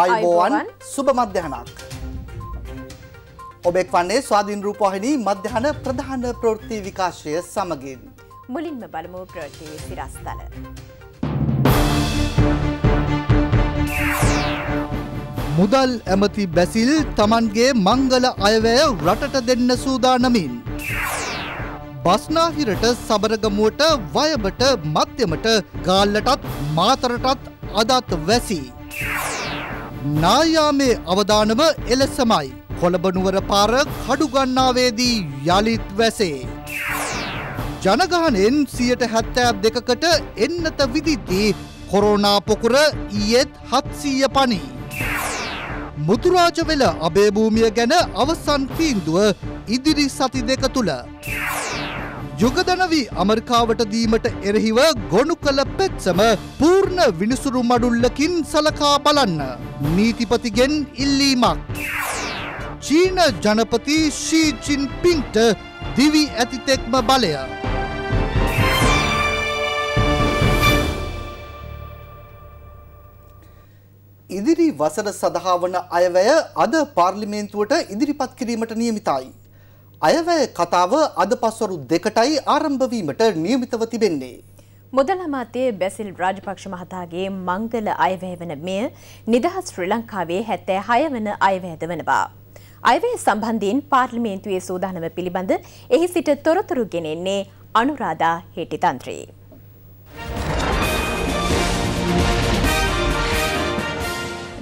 ආයුබෝවන් සුබ මධ්‍යහනක්. ඔබෙක් වන්නේ ස්වාධීන් රූපවාහිනී මධ්‍යහන ප්‍රධාන ප්‍රවෘත්ති විකාශය සමගින්. මුලින්ම බලමු ප්‍රවෘත්ති සිරස්තල. මුදල් ඇමති බැසිල් තමන්ගේ මංගල අයවැය රටට දෙන්න සූදානමින්. බස්නාහිරට සබරගමුවට වයබට මධ්‍යමට ගාල්ලටත් මාතරටත් අදත් වැසි. Yeah. නායාමේ අවධානම එලෙසමයි. කොළඹනුවර පාර කඩුගන්නාවේදී යළිත් වැසේ. ජනගහනෙන් සියට හැත්තෑබ් දෙකකට එන්නත විදිද්දී කොරෝනා පොකුර ඊයෙත් හත්සීය පනී. මුතුරාජවෙල අභේභූමිය ගැන අවසන් තීන්දුව ඉදිරි සති දෙක තුළ. යුගදනවී අමරිකාවට දීමට එරෙහිව ගොනු කළ පෙත්සම පූර්ණ විනිසුරු මඩුල්ලකින් සලකා බලන්න. නීතිපතිගෙන් ඉල්ලීමක්. චීන ජනපති ශීචින් පින්ට දිවි ඇතිතෙක්ම බලය. ඉදිරි වසර සඳහා වන අයවැය අද පාර්ලිමේන්තුවට ඉදිරිපත් කිරීමට නියමිතයි. අයවැය කතාව අද පස්වරු දෙකටයි ආරම්භ වීමට නියමිතව තිබෙන්නේ. මුදල් අමාත්‍යයේ බැසිල් රාජපක්ෂ මහතාගේ මංගල අයවැය වන මෙය නිදහස් ශ්‍රී ලංකාවේ 76 වන අයවැයද වනවා. අයවැය සම්බන්ධයෙන් පාර්ලිමේන්තුවේ සූදානම පිළිබඳ එහි සිට තොරතුරු ගෙනෙන්නේ අනුරාධා හේටිතන්ත්‍රී.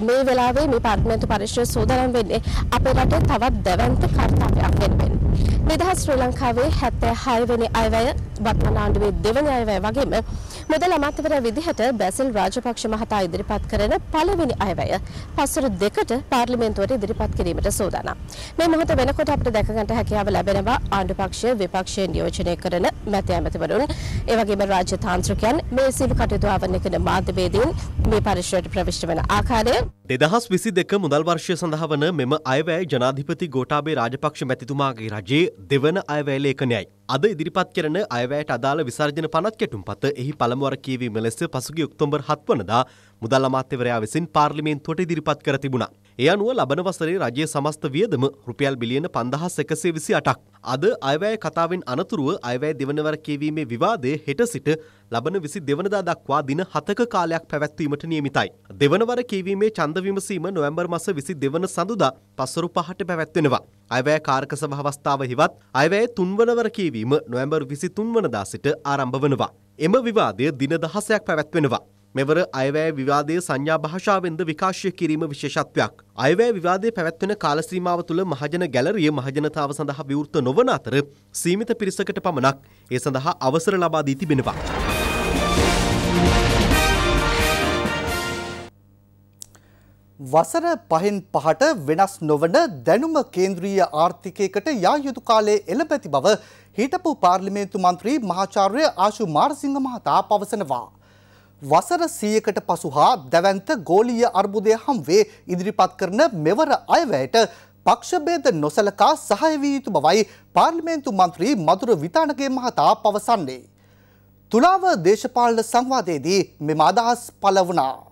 මේ වෙලාවේ මේ පාර්ලිමේන්තු පරිශ්‍රය සූදානම් වෙන්නේ අපේ රටේ තවත් දැවැන්ත කර්තව්‍යයක් වෙනුවෙන්. නිදහස් ශ්‍රී ලංකාවේ 76 වෙනි අයවැය වත්මන ආණ්ඩුවේ දෙවැනි අයවැය වගේම මුදල් අමාත්‍යවරයා විදිහට බැසිල් රාජපක්ෂ මහතා ඉදිරිපත් කරන පළවෙනි අයවැය පසුර දෙකට පාර්ලිමේන්තුවට ඉදිරිපත් කිරීමට සූදානම්. මේ මොහොත වෙනකොට අපිට දැක ගන්නට හැකියාව ලැබෙනවා ආණ්ඩු පක්ෂය විපක්ෂය නියෝජනය කරන මැති ඇමතිවරුන්, ඒ වගේම රාජ්‍ය තාන්ත්‍රිකයන් මේ සියලු කටයුතු ආවරණය කරන මාධ්‍යවේදීන් මේ පරිශ්‍රයට ප්‍රවිෂ්ඨ වන ආකාරය දෙදහස් විසි දෙක මුදල් වර්ෂය සඳහා වන මෙම අයවැය ජනාධිපති ගෝටාබේ රාජපක්ෂ මැතිතුමාගේ රජයේ දෙවන අයවැය ලේඛනයයි. අද ඉදිරිපත් කරන අයවැයට අදාළ විසර්ජන පනත් කැටුම් පත එහි පළමුවර කියවීම ලෙස පසුගිය ඔක්තෝබර් 7 වනදා මුදල් අමාත්‍යවරයා විසින් පාර්ලිමේන්තුවට ඉදිරිපත් කර තිබුණා. ඒ අනුව ලබන වසරේ රජයේ සමස්ත වියදම රුපියල් බිලියන 5128ක්. අද අයවැය කතාවෙන් අනතුරුව අයවැය දෙවනවර කියවීමේ විවාදය හෙට සිට ලබන 22 වෙනිදා දක්වා දින 7ක කාලයක් පැවැත්වීමට නියමිතයි. දෙවනවර කියවීමේ ඡන්ද විමසීම නොවැම්බර් මස 22 වන සඳුදා පස්වරු 5ට පැවැත්වෙනවා. අයවැය කාර්ක සභ අවස්ථාව හිවත් අයවැය තුන්වනවර කියවීම නොවැම්බර් විසි තුන්වනදා සිට ආරම්භ වනවා. එම විවාදය දින දහසයක් පැවැත්වෙනවා. මෙවර අයවැය විවාදය සංඥා භාෂාවෙන්ද විකාශය කිරීම විශේෂත්වයක්. අයවැය විවාදය පැවැත්වෙන කාලසීමාව තුළ මහජන ගැලරිය මහජනතාව සඳහා විවෘත නොවන අතර සීමිත පිරිසකට පමණක් ඒ සඳහා අවසර ලබා දී තිබෙනවා. වසර පහෙන් පහට වෙනස් නොවන දැනුම කේන්ද්‍රීය ආර්ථිකයකට යා යුතු කාලයේ එළඹ ඇති බව හිටපු පාර්ලිමේන්තු මන්ත්‍රී මහාචාර්ය ආශු මාරසිංහ මහතා පවසනවා. වසර 100කට පසු හා දැවැන්ත ගෝලීය අර්බුදය හම්වේ ඉදිරිපත් කරන මෙවර අයවැයට පක්ෂභේද නොසලකා සහාය විය යුතු බවයි පාර්ලිමේන්තු මන්ත්‍රී මధుර විතානගේ මහතා පවසන්නේ. තුලාව දේශපාලන සංවාදයේදී මෙම අදහස් පළ වුණා.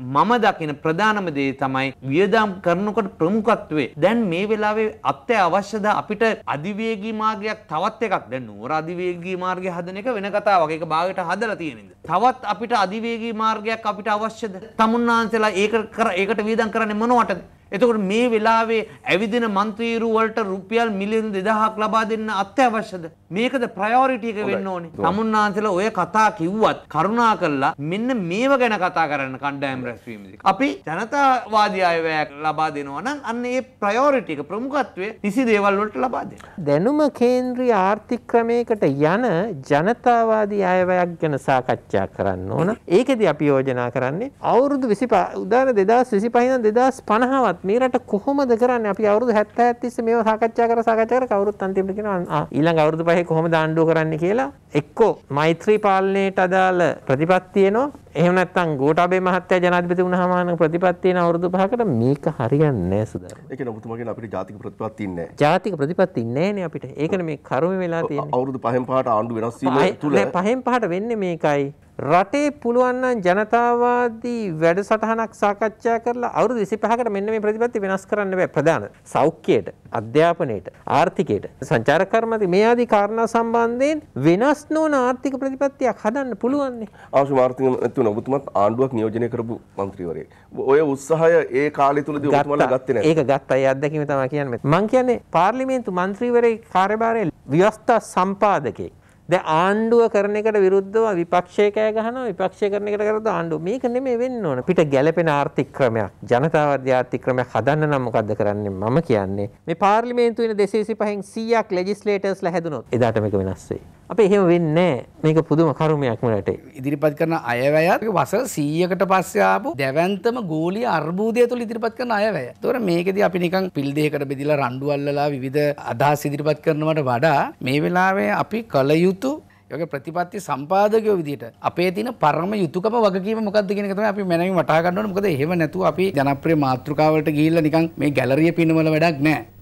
මම දකින ප්‍රධානම දේ තමයි වියදම් කරනකොට ප්‍රමුඛත්වයේ දැන් මේ වෙලාවේ අත්‍යවශ්‍යද අපිට අධිවේගී මාර්ගයක් තවත් එකක් දැන් නුවර අධිවේගී මාර්ගය හදන එක වෙන කතාවක් ඒක භාගයට හදලා තියෙනින්ද තවත් අපිට අධිවේගී මාර්ගයක් අපිට අවශ්‍යද තමුන්නාන්සලා ඒක කර ඒකට වියදම් කරන්නේ මොනවටද එතකොට මේ වෙලාවේ ඇවිදින මන්ත්‍රීරු වලට රුපියල් මිලියන 2000ක් ලබා දෙන්න අත්‍යවශ්‍යද? මේකද ප්‍රයොරිටි එක වෙන්න ඕනේ. තමුන්නාන්සලා ඔය කතා කිව්වත් කරුණා කළා මෙන්න මේව ගැන කතා කරන්න කණ්ඩායම් රැස්වීමේදී. අපි ජනතාවාදී අයවැයක් ලබා දෙනවා නම් අන්න ඒ ප්‍රයොරිටි එක ප්‍රමුඛත්වය නිසි දේවල් වලට ලබා දෙන්න. දැනුම කේන්ද්‍රීය ආර්ථික ක්‍රමයකට යන ජනතාවාදී අයවැයක් ගැන සාකච්ඡා කරන්න ඕන. ඒකෙදි අපි යෝජනා කරන්නේ අවුරුදු 25 උදාහරණ 2025 ඉඳන් 2050 වුණත් මේ රට කොහොමද කරන්නේ අපි අවුරුදු 70 70 තිස්සේ මේව සාකච්ඡා කර සාකච්ඡා කර කවුරුත් අන්තිමට කියනවා ඊළඟ අවුරුදු පහේ කොහොමද ආණ්ඩුව කරන්නේ කියලා එක්කෝ මෛත්‍රී පාලනයට අදාළ ප්‍රතිපත්ති එනවා එහෙම නැත්නම් ගෝඨාභය මහත්තයා ජනාධිපති වුණාම ආන ප්‍රතිපත්ති එන අවුරුදු පහකට මේක හරියන්නේ නැහැ සුදා. ඒක නම් ඔබතුමාගෙන අපිට ජාතික ප්‍රතිපත්ති නැහැ. ජාතික ප්‍රතිපත්ති නැහැ නේ අපිට. ඒකනේ මේ කරුමේ වෙලා තියෙන්නේ. අවුරුදු පහෙන් පහට ආණ්ඩු වෙනස් වීම තුල. නෑ පහෙන් පහට වෙන්නේ මේකයි. රටේ පුළුවන් නම් ජනතාවාදී වැඩසටහනක් සාකච්ඡා කරලා අවුරුදු 25කට මෙන්න මේ ප්‍රතිපත්ති වෙනස් කරන්න බෑ ප්‍රධාන සෞඛ්‍යයට අධ්‍යාපනයට ආර්ථිකයට සංචාර කර්මති මේ ආදී කාරණා සම්බන්ධයෙන් වෙනස් නොවන ආර්ථික ප්‍රතිපත්තියක් හදන්න පුළුවන් නේ අවශ්‍ය වාර්තික නැතුන ඔබතුමත් ආණ්ඩුවක් නියෝජනය කරපු මන්ත්‍රීවරයෙක් ඔය උත්සාහය ඒ කාලය තුලදී ඔබතුමාලා ගත්තේ නැහැ ඒක ගත්ත අය අත්දැකීම තමයි කියන්නේ මම කියන්නේ පාර්ලිමේන්තු මන්ත්‍රීවරයෙක් කාර්යභාරයේ ව්‍යවස්ථා සම්පාදකයෙක් දැන් ආණ්ඩුව කරන එකට විරුද්ධව විපක්ෂය කෑ ගහනවා විපක්ෂය කරන එකට කරද්දී ආණ්ඩුව මේක නෙමෙයි වෙන්න ඕන පිට ගැළපෙන ආර්ථික ක්‍රමයක් ජනතාවාදී ආර්ථික ක්‍රමයක් හදන්න නම් මොකද්ද කරන්නේ මම කියන්නේ මේ පාර්ලිමේන්තුවේ 225න් 100ක් ලෙජිස්ලේටර්ස්ලා හැදුනොත් එදාට මේක වෙනස් වෙයි අපේ එහෙම වෙන්නේ මේක පුදුම කර්මයක් මලට. ඉදිරිපත් කරන අයවැයත් වසර 100කට පස්සේ ආපු දැවැන්තම ගෝලීය අර්බුදය තුළ ඉදිරිපත් කරන අයවැය. ඒතොර මේකෙදී අපි නිකන් පිල් දෙකකට බෙදලා රණ්ඩු අල්ලලා විවිධ අදහස් ඉදිරිපත් කරනවට වඩා මේ වෙලාවේ අපි කල යුතු යගේ ප්‍රතිපත්ති සම්පාදකයෝ විදිහට අපේ තියෙන පරම යුතුයකම වගකීම මොකක්ද කියන එක තමයි අපි මැනවි වටහා ගන්න ඕනේ මොකද එහෙම නැතුව අපි ජනප්‍රිය මාතෘකාවලට ගිහිල්ලා නිකන් මේ ගැලරිය පිනවල වැඩක් නැහැ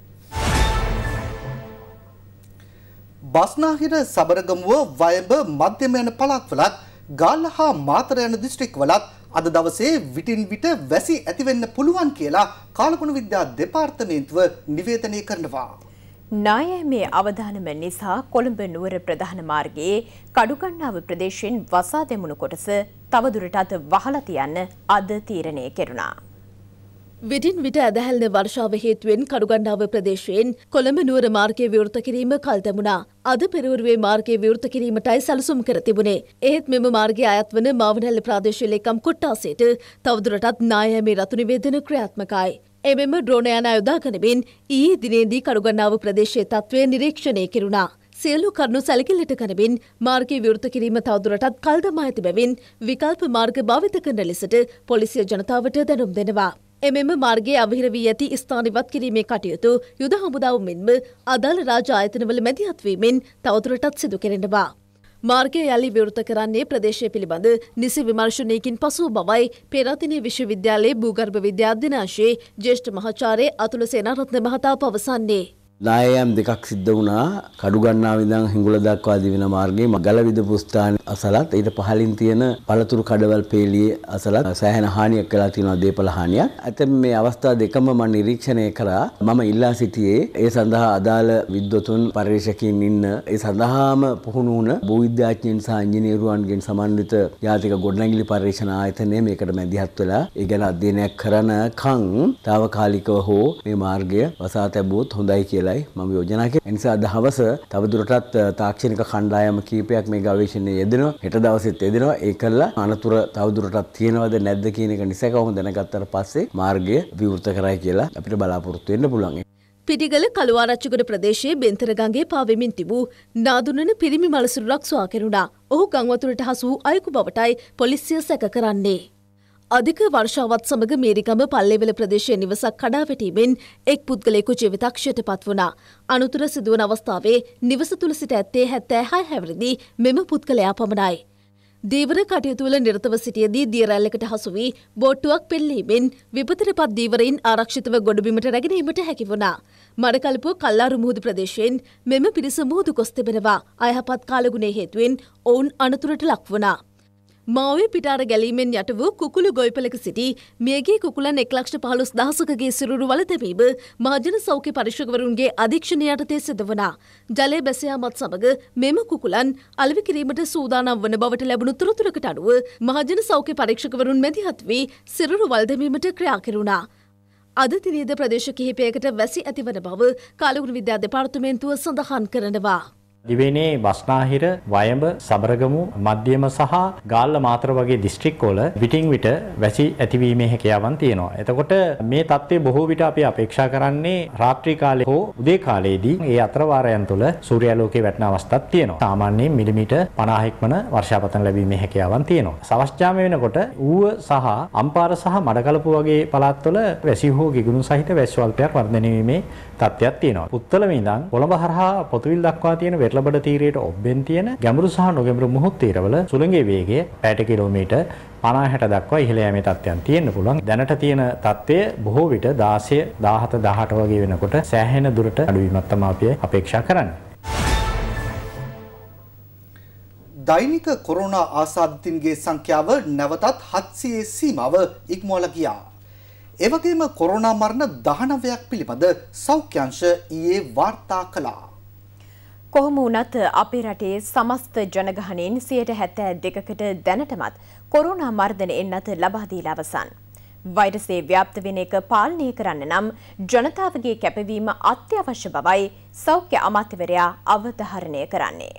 බස්නාහිර සබරගමුව වයඹ මධ්‍යම යන පළාත්වලත් ගාල්ල හා මාතර යන දිස්ත්‍රික්වලත් අද දවසේ විටින් විට වැසි ඇතිවෙන්න පුළුවන් කියලා කාලගුණ විද්‍යා දෙපාර්තමේන්තුව නිවේදනය කරනවා. නායමේ අවධානම නිසා කොළඹ නුවර ප්‍රධාන මාර්ගයේ කඩුගන්නාව ප්‍රදේශයෙන් වසා දෙමුණු කොටස තවදුරටත් වහලා තියන්න අද තීරණය කෙරුණා. විටින් විට ඇදහැල්න වර්ෂාව හේතුවෙන් කඩුගණ්ඩාව ප්‍රදේශයෙන් කොළඹ නුවර මාර්ගය විවෘත කිරීම කල් තැමුණා. අද පෙරවරුවේ මාර්ගය විවෘත කිරීමටයි සැලසුම් කර තිබුණේ. එහෙත් මෙම මාර්ගය අයත් වන මාවනැල්ල ප්‍රාදේශීය ලේකම් කොට්ටාසේට තවදුරටත් නායමේ රතු නිවේදන ක්‍රියාත්මකයි. එමෙම ඩ්‍රෝනයන යොදා ගනිමින් ඊයේ දිනේදී කඩුගණ්ඩාව ප්‍රදේශයේ තත්ත්වය නිරීක්ෂණය කෙරුණා. සියලු කරුණු සැලකිල්ලට කරමින් මාර්ගය විවෘත කිරීම තවදුරටත් කල්දමා ඇති බැවින් විකල්ප මාර්ග භාවිත කරන ලෙසට පොලිසිය ජනතාවට දැනුම් දෙනවා. එමෙම මාර්ගයේ අවහිර වී ඇති ස්ථාන ඉවත් කිරීමේ කටයුතු යුද හමුදාව මෙන්ම අදාළ රාජ ආයතනවල මැදිහත්වීමෙන් තවදුරටත් සිදු කෙරෙනවා. මාර්ගය යළි විවෘත කරන්නේ ප්‍රදේශය පිළිබඳ නිසි විමර්ශනයකින් පසු බවයි පෙරතිනය විශ්වවිද්‍යාලයේ භූගර්භ විද්‍යාධ්‍යනාශයේ ජේෂ්ඨ මහාචාර්ය අතුල සේනාරත්න මහතා පවසන්නේ. ලායම් දෙකක් සිද්ධ වුණා කඩු ගන්නාව ඉඳන් හිඟුල දක්වා දිවෙන මාර්ගයේ ගල විදපු ස්ථාන අසලත් ඊට පහළින් තියෙන පළතුරු කඩවල් පේළියේ අසලත් සෑහෙන හානියක් කළා තියෙනවා දේපල හානියක්. ඇතැම් මේ අවස්ථා දෙකම මම නිරීක්ෂණය කරා. මම ඉල්ලා සිටියේ ඒ සඳහා අදාළ විද්වතුන් පරිශකීන් ඉන්න ඒ සඳහාම පුහුණු වුණ භූවිද්‍යාඥයන් සහ ඉංජිනේරුවන්ගෙන් සමන්විත ජාතික ගොඩනැගිලි පර්යේෂණ ආයතනය මේකට මැදිහත් වෙලා ඒ ගැන අධ්‍යයනයක් කරනකම් తాවකාලිකව හෝ මේ මාර්ගය වසා තැබුවොත් හොඳයි කියලා කරයි මම යෝජනා කරේ. එනිසා අද හවස තවදුරටත් තාක්ෂණික කණ්ඩායම කීපයක් මේ ගවේෂණයේ යෙදෙනවා. හෙට දවසෙත් යෙදෙනවා. ඒ කළා අනතුර තවදුරටත් තියෙනවද නැද්ද කියන එක නිසැකවම දැනගත්තට පස්සේ මාර්ගය විවෘත කරයි කියලා අපිට බලාපොරොත්තු වෙන්න පුළුවන්. පිටිගල කළුවාරච්චිගොඩ ප්‍රදේශයේ බෙන්තරගඟේ පාවෙමින් තිබූ නාදුනන පිරිමි මලසුරුවක් සොයා කෙරුණා. ඔහු ගංවතුරට හසු වූ අයෙකු බවටයි පොලිසිය සැක කරන්නේ. අධික වර්ෂාවත් සමඟ මේරිකම පල්ලෙවෙල ප්‍රදේශය නිවසක් කඩාවැටීමෙන් එක් පුද්ගලයෙකු ජීවිතක්ෂයට පත් වුණා. අනුතුර සිදුවන අවස්ථාවේ නිවස තුළ සිට ඇත්තේ හැත්තෑ හා හැවරදි මෙම පුද්ගලයා පමණයි. දීවර කටයුතුවල නිරතව සිටියදී දියරැල්ලකට හසු වී බෝට්ටුවක් පෙල්ලීමෙන් විපතට පත් දීවරයින් ආරක්ෂිතව ගොඩබිමට රැගෙනීමට හැකි වුණා. මඩකලපු කල්ලාරු මුහුදු ප්‍රදේශයෙන් මෙම පිරිස මුහුදු කොස් තිබෙනවා අයහපත් කාලගුණේ හේතුවෙන් ඔවුන් අනතුරට ලක් වුණා. මාවේ පිටාර ගැලීමෙන් යට වූ කුකුළු ගොයිපලක සිටි මියගේ කුකුලන් එක්ලක්ෂ පහලොස් දහසකගේ සිරුරු වලතැබීම මාජන සෞඛ්‍ය පරීක්ෂකවරුන්ගේ අධීක්ෂණය යටතේ සිදවනා. ජලය බැසයාමත් සමග මෙම කුකුලන් අලවි කිරීමට සූදානම් වන බවට ලැබුණු තුරතුරකට අනුව මහජන සෞඛ්‍ය පරීක්ෂකවරුන් මැදිහත් වී සිරුරු වල්දැමීමට ක්‍රියා කෙරුණා. අද තිනේද ප්‍රදේශ කිහිපයකට වැසි ඇතිවන බව කාලගුණ විද්‍යා දෙපාර්තමේන්තුව සඳහන් කරනවා. දිවයිනේ බස්නාහිර වයඹ සබරගමු මධ්‍යම සහ ගාල්ල මාතර වගේ දිස්ත්‍රික්කවල විටින් විට වැසි ඇතිවීමේ හැකියාවන් තියෙනවා. එතකොට මේ தත්ත්වය බොහෝ විට අපි අපේක්ෂා කරන්නේ රාත්‍රී කාලේ හෝ උදේ කාලයේදී ඒ අතර වාරයන් තුළ සූර්යාලෝකයේ වැටෙන අවස්ථාවක් තියෙනවා. සාමාන්‍යයෙන් මිලිමීටර් 50ක් වන වර්ෂාපතන ලැබීමේ හැකියාවන් තියෙනවා. සවස් ජාම වෙනකොට ඌව සහ අම්පාර සහ මඩකලපු වගේ පළාත්වල වැසි හෝ ගිගුණු සහිත වැස්වල්පයක් වර්ධනය වීමේ තත්ත්වයක් තියෙනවා. උත්තලම ඉඳන් කොළඹ හරහා පොතුවිල් දක්වා තියෙන පෙරලබඩ තීරයට ඔබ්බෙන් තියෙන ගැඹුරු සහ නොගැඹුරු මුහුත් තීරවල සුළඟේ වේගය 60 කිලෝමීටර් 50 60 දක්වා ඉහළ යෑමේ තත්ත්වයන් තියෙන්න පුළුවන්. දැනට තියෙන තත්ත්වය බොහෝ විට 16 17 18 වගේ වෙනකොට සෑහෙන දුරට අඩුවීමක් තමයි අපි අපේක්ෂා කරන්නේ. දෛනික කොරෝනා ආසාධිතන්ගේ සංඛ්‍යාව නැවතත් 700 සීමාව ඉක්මවලා ගියා. එවැගේම කොරෝනා මරණ 19ක් පිළිබඳ සෞඛ්‍යංශ ඊයේ වාර්තා කළා. කොහොම වුණත් අපේ රටේ සමස්ත ජනගහනයෙන් සියයට හැත්තෑ දෙකකට දැනටමත් කොරුණා මර්ධන එන්නත ලබාදී ලවසන්. වෛරසේ ව්‍යාප්ත වෙන එක පාලනය කරන්න නම් ජනතාවගේ කැපවීම අත්‍යවශ්‍ය බවයි සෞඛ්‍ය අමාත්‍යවරයා අවධහරණය කරන්නේ.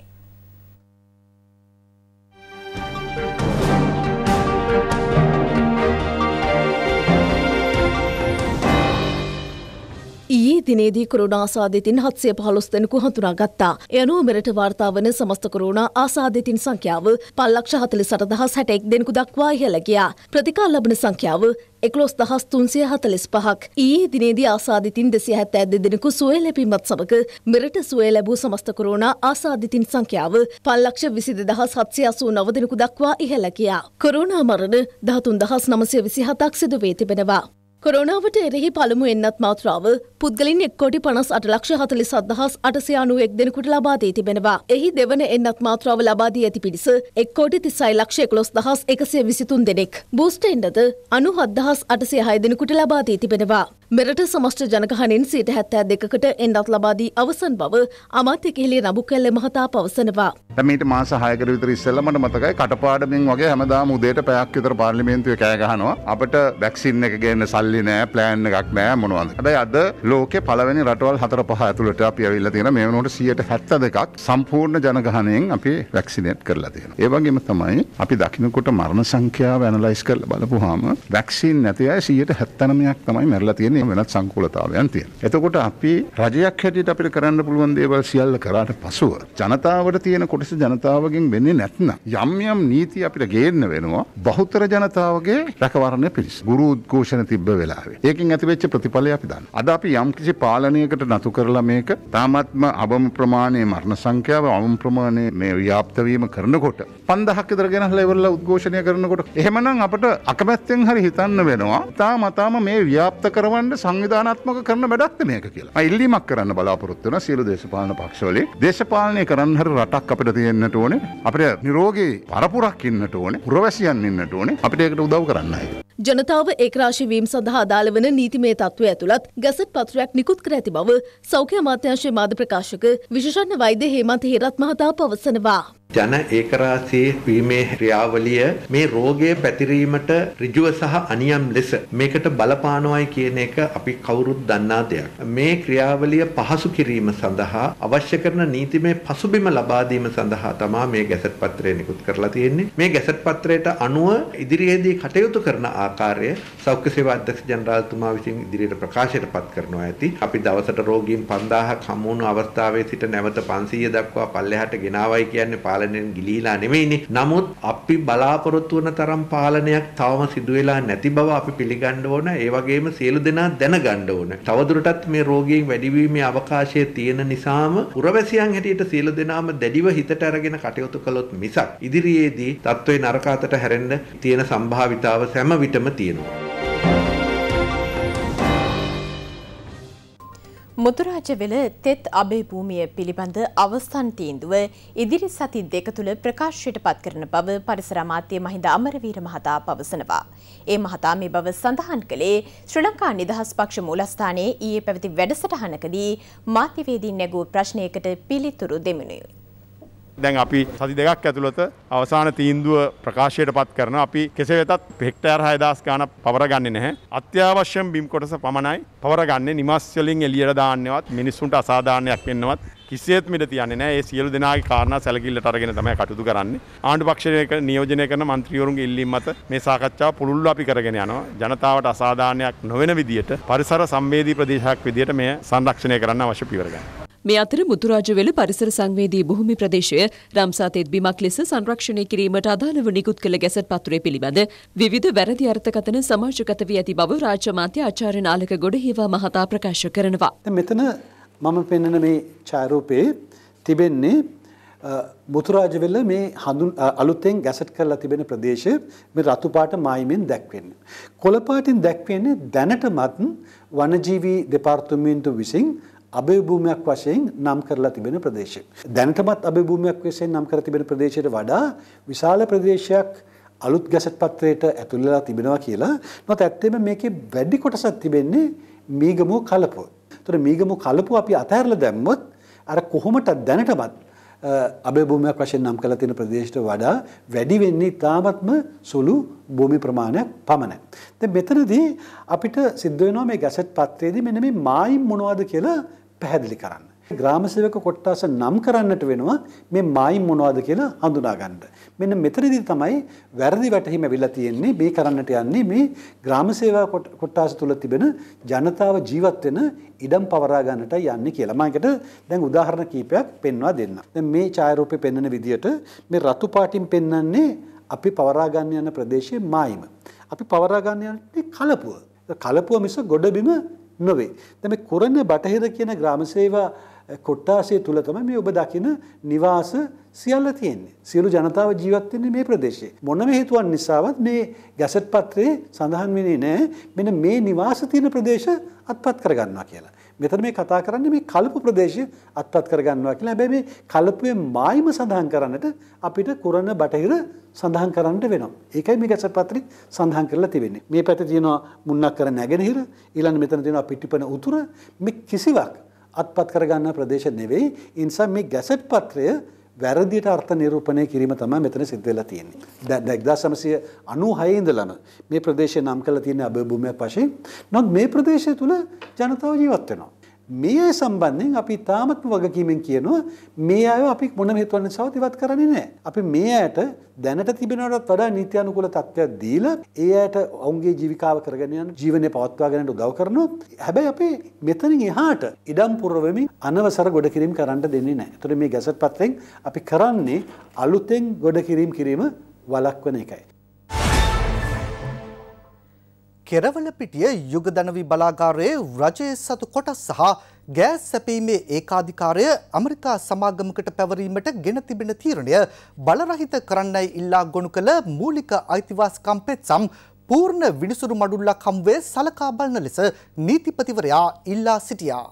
ඊයේ දිනේදී කොරුණා ආසාදිතින් හත්සය පහළොස් දෙනෙකු හඳුනා ගත්තා. එයනුව මෙරට වාර්තා වන සමස්ත කොරුණා ආසාදිතින් සංඛ්‍යාව පල්ලක්ෂ හතලිස් අට දහස් හැට එක් දෙනෙකු දක්වා ඉහළ ගියා. ප්‍රතිකාර ලබන සංඛ්‍යාව එකොස් දහස් තුන්සිය හතලිස් පහක් ඒ දිනේදී ආසාධිතින් දෙසිය හැත්ත ඇද දෙනෙකු සුවය ලැබීමත් සමඟ මෙරට සුවය ලැබූ සමස්තකරෝණ ආසාධිතින් සංඛ්‍යාව පල්ලක්ෂ විසිද දහස් හත්සිය අසූ නව දෙනෙකු දක්වා ඉහළ ගියා. කොරෝනා මරණ දහතුන් දහස් නමසය විසි හතක් සිදු වී තිබෙනවා. කොරෝනාවට එරෙහි පළමු එන්නත් මාත්‍රාව පුද්ගලින් එක්කෝටි පනස් අටලක්ෂ හතලි සදහස් අටසයානු එක් දෙනෙකුට ලබාදී තිබෙනවා. එහි දෙවන එන්නත් මාත්‍රාව ලබාදී ඇති පිරිස එක්කෝටි තිසයි ලක්ෂය කලොස් දහස් එකසේ විසිතුන් දෙනෙක්. බූස්ටෙන්ඩද අනු හදදහස් අටසේ හය දෙනෙකුට ලබාදී තිබෙනවා. මෙරට සමෂ්ට ජනකහනෙන් සිට හැත්තෑ දෙකට එන්නත් ලබාදී අවසන් බව අමාත්‍ය කෙහෙලේ නබු කැල්ල මහතා පවසනවා. මේට මාස හයකර විතර ඉස්සල්ලමට මතකයි කටපාඩමින් වගේ හැමදා මුදේට පැයක් විතර පාර්ලිමේන්තුවේ කෑගහනවා අපට වැක්සින් එක ගන්න සල්ලි නෑ ප්ලෑන් එකක් නෑ මොනවද. හැබැයි අද ලෝකේ පළවෙනි රටවල් හතර පහ ඇතුළට අපි ඇවිල්ලා තියෙන මේ වෙනකොට 170 දෙකක් සම්පූර්ණ ජනගහණයෙන් අපි වැක්සිනේට් කරලා තියෙනවා. ඒ වගේම තමයි අපි දකින්නකොට මරණ සංඛ්‍යාව ඇනලයිස් කරලා බලපුවාම වැක්සින් නැති අය 179ක් තමයි මැරලා තියෙන්නේ. තියෙන වෙනත් සංකූලතාවයන් තියෙන. එතකොට අපි රජයක් හැටියට අපිට කරන්න පුළුවන් දේවල් සියල්ල කරාට පසුව ජනතාවට තියෙන කොටස ජනතාවගෙන් වෙන්නේ නැත්නම් යම් යම් නීති අපිට ගේන්න වෙනවා බහුතර ජනතාවගේ රැකවරණය පිණිස. ගුරු උද්ඝෝෂණ තිබ්බ වෙලාවේ. ඒකෙන් ඇතිවෙච්ච ප්‍රතිඵලය අපි දන්නවා. අද අපි යම් කිසි පාලනයකට නතු කරලා මේක තාමත්ම අවම ප්‍රමාණයේ මරණ සංඛ්‍යාව අවම ප්‍රමාණයේ මේ ව්‍යාප්ත වීම කරනකොට 5000ක් විතර ගෙනහලා ඉවරලා උද්ඝෝෂණය කරනකොට එහෙමනම් අපිට අකමැත්තෙන් හරි හිතන්න වෙනවා. තාම තාම මේ ව්‍යාප්ත කරවන්න කරන්න සංවිධානත්මක කරන වැඩක්ත මේක කියලා ඉල්ලීමක් කරන්න බලාපොරොත්තුවන සියලු දේශපාලන පක්ෂවලේ දේශපාලනය කරන්න හර රටක් අපිට තියෙන්න්නට ඕන අපට නිරෝගේ පරපුරක් ඉන්නට ඕන පුරවැසියන් ඉන්නට ඕන අපිට ඒකට උදව් කරන්නයි. ජනතාව ඒකරාශී වීම සඳහා අදාළ වන නීතිමය තත්ත්වය ඇතුළත් ගැසට් පත්‍රයක් නිකුත් කර ඇති බව සෞඛ්‍ය අමාත්‍යාංශයේ මාධ්‍ය ප්‍රකාශක විශේෂඥ වෛද්‍ය හේමන්ත හේරත් මහතා පවසනවා. ජන ඒකරාශී වීමේ ක්‍රියාවලිය මේ රෝගය පැතිරීමට ඍජුව සහ අනියම් ලෙස මේකට බලපානවායි කියන එක අපි කවුරුත් දන්නා දෙයක්. මේ ක්‍රියාවලිය පහසු කිරීම සඳහා අවශ්‍ය කරන නීතිමය පසුබිම ලබා දීම සඳහා තමයි මේ ගැසට් පත්‍රය නිකුත් කරලා තියෙන්නේ. මේ ගැසට් පත්‍රයට අනුව ඉදිරියේදී කටයුතු කරන ආකාරය සෞඛ්‍ය සේවා අධ්‍යක්ෂ ජනරාල්තුමා විසින් ඉදිරියට ප්‍රකාශයට පත් කරනවා ඇති. අපි දවසට රෝගීන් 5000ක් හමු වුණු අවස්ථාවේ සිට නැවත 500 දක්වා පල්ලෙහාට ගෙනාවයි කියන්නේ පාලනයෙන් ගිලිහිලා නෙමෙයිනේ. නමුත් අපි බලාපොරොත්තු වන තරම් පාලනයක් තවම සිදු වෙලා නැති බව අපි පිළිගන්න ඕන. ඒ වගේම සියලු දෙනා දැනගන්න ඕන. තවදුරටත් මේ රෝගීන් වැඩිවීමේ අවකාශය තියෙන නිසාම පුරවැසියන් හැටියට සියලු දෙනාම දැඩිව හිතට අරගෙන කටයුතු කළොත් මිසක් ඉදිරියේදී තත්ත්වේ නරක අතට හැරෙන්න තියෙන සම්භාවිතාව සෑම විට පිටම තියෙනවා. මුතුරාජවෙල තෙත් අභයභූමිය පිළිබඳ අවස්ථන් තීන්දුව ඉදිරි සති දෙක තුළ ප්‍රකාශයට පත් කරන බව පරිසරමාත්‍යය මහින්ද අමරවීර මහතා පවසනවා. ඒ මහතා මේ බව සඳහන් කළේ ශ්‍රී ලංකා නිදහස් පක්ෂ මූලස්ථානයේ ඊයේ පැවති වැඩසටහනකදී මාධ්‍යවේදී නැගූ ප්‍රශ්නයකට පිළිතුරු දෙමිනුයි. දැන් අපි සති දෙකක් ඇතුළත අවසාන තීන්දුව ප්‍රකාශයට පත් කරන අපි කෙසේ වෙතත් පෙක්ටර් හයදස් ගාන පවරගන්න නැහැ අත්‍යවශ්‍යම් බිම් කොටස පමණයි පවරගන්න නිමස්වලින් එලියට දාන්නවත් මිනිස්සුන්ට අසාධාරණයක් වෙන්නවත් කිසිේත් මිට තියන්නේ නෑ ඒ සියලු දෙනාගේ කාරණා සැලකිල්ලට අරගෙන තමයි කටයුතු කරන්නේ ආණ්ඩු පක්ෂයක නියෝජනය කරන മന്ത്രിවරුන්ගේ ඉල්ලීම් මත මේ සාකච්ඡාව පුළුල්ව අපි කරගෙන යනවා ජනතාවට අසාධාරණයක් නොවන විදියට පරිසර සංවේදී ප්‍රදේශයක් විදියට මේ සංරක්ෂණය කරන්න අවශ්‍ය පියවර ගන්නවා මේ අතර මුතුරාජවෙල පරිසර සංවේදී භූමි ප්‍රදේශය රම්සාතෙත් බිමක් ලෙස සංරක්ෂණය කිරීමට අදාළව නිකුත් කළ ගැසට් පත්‍රය පිළිබඳ විවිධ වැරදි අර්ථකතන සමාජගත වී ඇති බව රාජ්‍ය මාත්‍ය ආචාර්ය නාලක ගොඩහිවා මහතා ප්‍රකාශ කරනවා. මෙතන මම පෙන්වන මේ ඡායරූපේ තිබෙන්නේ බුතුරාජවෙල්ල මේ හඳුන් අලුතෙන් ගැසට් කරලා තිබෙන ප්‍රදේශය මේ රතුපාට මායිමෙන් දැක්වෙන්න. කොළපාටින් දැක්වෙන්නේ දැනටමත් වනජීවී දෙපාර්තමේන්තු විසින් අභිභූමයක් වශයෙන් නම් කරලා තිබෙන ප්‍රදේශය. දැනටමත් අභිභූමයක් වශයෙන් නම් කර තිබෙන ප්‍රදේශයට වඩා විශාල ප්‍රදේශයක් අලුත් ගැසට් පත්‍රයට ඇතුළලා තිබෙනවා කියලා. නොත් ඇත්තෙම මේකේ වැඩි කොටසක් තිබෙන්නේ මීගමුව කලපුව. ඒතර මීගමුව කලපුව අපි අතහැරලා දැම්මොත් අර කොහොමද දැනටමත් අභිභූමයක් වශයෙන් නම් කරලා තියෙන ප්‍රදේශයට වඩා වැඩි වෙන්නේ තාමත්ම සුළු භූමි ප්‍රමාණයක් පමණයි. දැන් මෙතනදී අපිට සිද්ධ වෙනවා මේ ගැසට් පත්‍රයේදී මෙන්න මේ මායිම් මොනවද කියලා පැහැදිලි කරන්න. ග්‍රාමසේවක කොට්ටාස නම් කරන්නට වෙනවා මේ මායිම් මොනවද කියලා හඳුනා ගන්න. මෙන්න මෙතනදී තමයි වැරදි වැටහීම වෙලා තියෙන්නේ මේ කරන්නට යන්නේ මේ ග්‍රාමසේවා කොට්ටාස තුල තිබෙන ජනතාව ජීවත් වෙන ඉඩම් පවරා ගන්නටයි යන්නේ කියලා. මම ඒකට දැන් උදාහරණ කිහිපයක් පෙන්වා දෙන්නම්. දැන් මේ ඡායාරූපේ පෙන්වන විදිහට මේ රතු පාටින් පෙන්වන්නේ අපි පවරා ගන්න යන ප්‍රදේශයේ මායිම. අපි පවරා ගන්න යන්නේ කලපුව. කලපුව මිස ගොඩබිම නොවේ. දැම කොරන බටහිර කියන ග්‍රාමසේවා කොට්ටාසේ තුළ තම මේ ඔබ දකින නිවාස සියල්ල තියන්නේ සියලු ජනතාව ජීවත්වන්නේ මේ ප්‍රදේශයේ. මොනම හේතුවන් නිසාවත් මේ ගැසට් පත්‍රයේ සඳහන් වෙනේ නෑ මෙන මේ නිවාස තියෙන ප්‍රදේශ අත්පත් කරගන්නවා කියලා. මෙතන මේ කතා කරන්නේ මේ කලපු ප්‍රදේශය අත්පත් කරගන්නවා කියලා. හැබැයි මේ කලපුවේ මායිම සඳහන් කරන්නට අපිට කුරණ බටහිර සඳහන් කරන්නට වෙනවා. ඒකයි මේ ගැසපත්‍රිත් සඳහන් කරලා තිබෙන්නේ. මේ පැත්තේ තියෙනවා මුන්නක් කර නැගෙනහිර, ඊළඟ මෙතන තියෙනවා පිටිපන උතුර. මේ කිසිවක් අත්පත් කරගන්න ප්‍රදේශ නෙවෙයි. ඒ නිසා මේ ගැසට් පත්‍රය වැරදිට අර්ථ නිරූපණය කිරීම තමයි මෙතන සිද්ධ වෙලා තියෙන්නේ. දැන් 1996 ඉඳලම මේ ප්‍රදේශය නම් කරලා තියෙන අභිභූමයක් වශයෙන්. නමුත් මේ ප්‍රදේශය තුල ජනතාව ජීවත් වෙනවා. මේ අය සම්බන්ධයෙන් අපි තාමත්ම වගකීමෙන් කියනවා මේ අය අපි මොන හේතුවක් නිසාවත් ඉවත් කරන්නේ නැහැ. අපි මේ අයට දැනට තිබෙනවටත් වඩා නීති අනුකූල තත්ත්වයක් දීලා ඒ අයට ඔවුන්ගේ ජීවිකාව කරගෙන යන ජීවනය පවත්වා ගැනීමට උදව් කරනොත් හැබැයි අපි මෙතනින් එහාට ඉඩම් පුරවමින් අනවසර ගොඩ කිරීම කරන්න දෙන්නේ නැහැ. ඒතර මේ ගැසට් පත්‍රයෙන් අපි කරන්නේ අලුතෙන් ගොඩ කිරීම කිරීම වළක්වන එකයි. කෙරවලපිටිය යුගදනවි බලාගාරයේ රජයේ සතු කොටස් සහ ගෑස් සැපීමේ ඒකාධිකාරය ඇමරිකා සමාගමකට පැවරීමට ගෙන තිබෙන තීරණය බලරහිත කරන්නයි ඉල්ලා ගොනු කළ මූලික අයිතිවාසිකම් පෙත්සම් පූර්ණ විනිසුරු මඩුල්ලක් හම්වේ සලකා බලන ලෙස නීතිපතිවරයා ඉල්ලා සිටියා.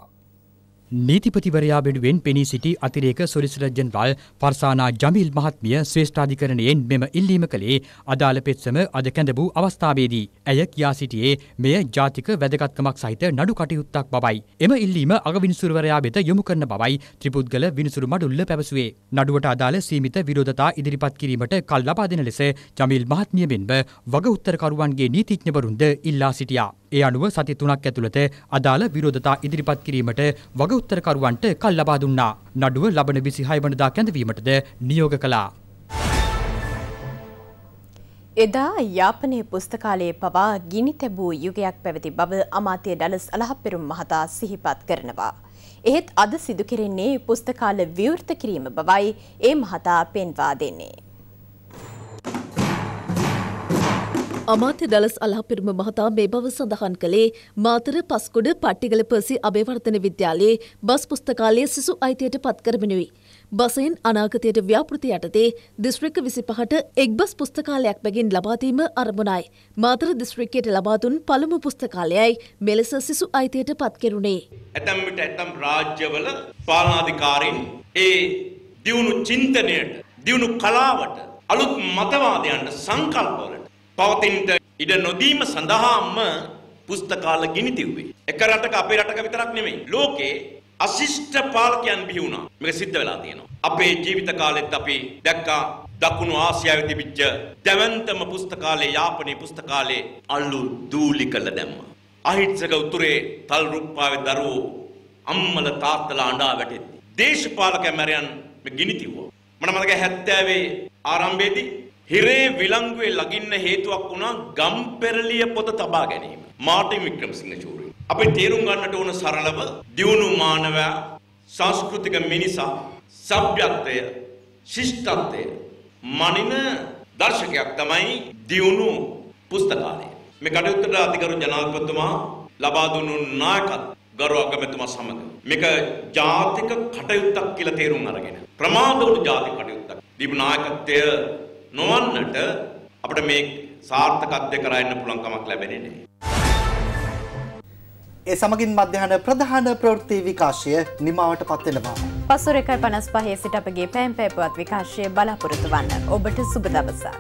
නීතිපතිවරයා වෙනුවෙන් පෙනී සිටි අතිරේක සොලිසිටර් ජෙනරාල් පර්සානා ජමීල් මහත්මිය ශ්‍රේෂ්ඨාධිකරණයෙන් මෙම ඉල්ලීම කළේ අදාළ පෙත්සම අද කැඳ වූ අවස්ථාවේදී ඇය කියා සිටියේ මෙය ජාතික වැදගත්කමක් සහිත නඩු කටයුත්තක් බවයි. එම ඉල්ලීම අගවිනිසුරුවරයා වෙත යොමු කරන බවයි ත්‍රිපුද්ගල විනිසුරු මඩුල්ල පැවසුවේ. නඩුවට අදාළ සීමිත විරෝධතා ඉදිරිපත් කිරීමට කල් ලබා දෙන ලෙස ජමීල් මහත්මිය මෙන්ම වග උත්තරකරුවන්ගේ නීතිඥවරුන්ද ඉල්ලා සිටියා. ඒ අනුව සති තුනක් ඇතුළත අදාළ විරෝධතා ඉදිරිපත් කිරීමට වගඋත්තරකරුවන්ට කල් ලබා දුන්නා. නඩුව ලබන 26 වනදා කැඳවීමටද නියෝග කළා. එදා යාපනයේ පුස්තකාලයේ පවා ගිනි තැබූ යුගයක් පැවති බව අමාත්‍ය ඩලස් අලහප්පෙරුම් මහතා සිහිපත් කරනවා. එහෙත් අද සිදු කෙරෙන්නේ පුස්තකාල විවෘත කිරීම බවයි ඒ මහතා පෙන්වා දෙන්නේ. අමාත්‍ය දලස් අලහපිරුම මහතා මේ බව සඳහන් කළේ මාතර පස්කුඩ පට්ටිගල පසි අභයවර්තන විද්‍යාලයේ බස් පුස්තකාලය සිසු අයිතියට පත්කරමිනුයි. බසයෙන් අනාගතයට ව්‍යාපෘති යටතේ දිස්ත්‍රික්ක විසි පහට එක් බස් පුස්තකාලයක් බැගින් ලබාදීම අරමුණයි. මාතර දිස්ත්‍රික්කයට ලබාතුන් පළමු පුස්තකාලයයි මෙලෙස සිසු අයිතියට පත්කෙරුණේ. ඇතැම්විට ඇතම් රාජ්‍යවල පාලනාධිකාරීන් ඒ දියුණු චින්තනයට දියුණු කලාවට අලුත් මතවාදයන්ට සංකල්පවලට පවතින්ට ඉඩ නොදීම සඳහාම පුස්තකාල ගිනිතිව්වේ. එක රටක අපේ රටක විතරක් නෙමෙයි. ලෝකේ අශිෂ්ට පාලකයන් බිහි වුණා. මේක සිද්ධ වෙලා තියෙනවා. අපේ ජීවිත කාලෙත් අපි දැක්කා දකුණු ආසියාවේ තිබිච්ච දැවන්තම පුස්තකාලේ යාපනයේ පුස්තකාලේ අල්ලු දූලි කළ දැම්මා. අහිංසක උතුරේ තල් රුප්පාවේ දරුවෝ අම්මල තාත්තලා අඬා වැටෙද්දි දේශපාලක මැරයන් මේ ගිනි තිව්වා. මම මතකයි 70 ආරම්භයේදී හිරේ විලංගුවේ ලගින්න හේතුවක් වුණා ගම්පෙරළිය පොත තබා ගැනීම. මාටින් වික්‍රමසිංහ චූරි. අපි තේරුම් ගන්නට ඕන සරලව දියුණු මානවයා සංස්කෘතික මිනිසා සભ્યත්වය ශිෂ්ටත්වය මනින දර්ශකයක් තමයි දියුණු පුස්තකාලය. මේ කටයුත්තට අධිකරු ජනාධිපතිතුමා ලබා දුන්නු නායකත් ගරු අගමැතිතුමා සමග මේක ජාතික කටයුත්තක් කියලා තේරුම් අරගෙන ප්‍රමාද වුණු ජාතික කටයුත්තක්. දීප නායකත්වය නොවන්නට අපිට මේ සාර්ථකත්වය කරන්න පුළුවන් කමක් ලැබෙන්නේ නැහැ. ඒ සමගින් මධ්‍යහන ප්‍රධාන ප්‍රවෘත්ති විකාශය නිමාවට පත්වෙනවා. පසුර එකයි පනස් පහේ සිට අපගේ පෑම් පැපුවත් විකාශය බලාපොරොතු වන්න ඔබට සුබ දවසා.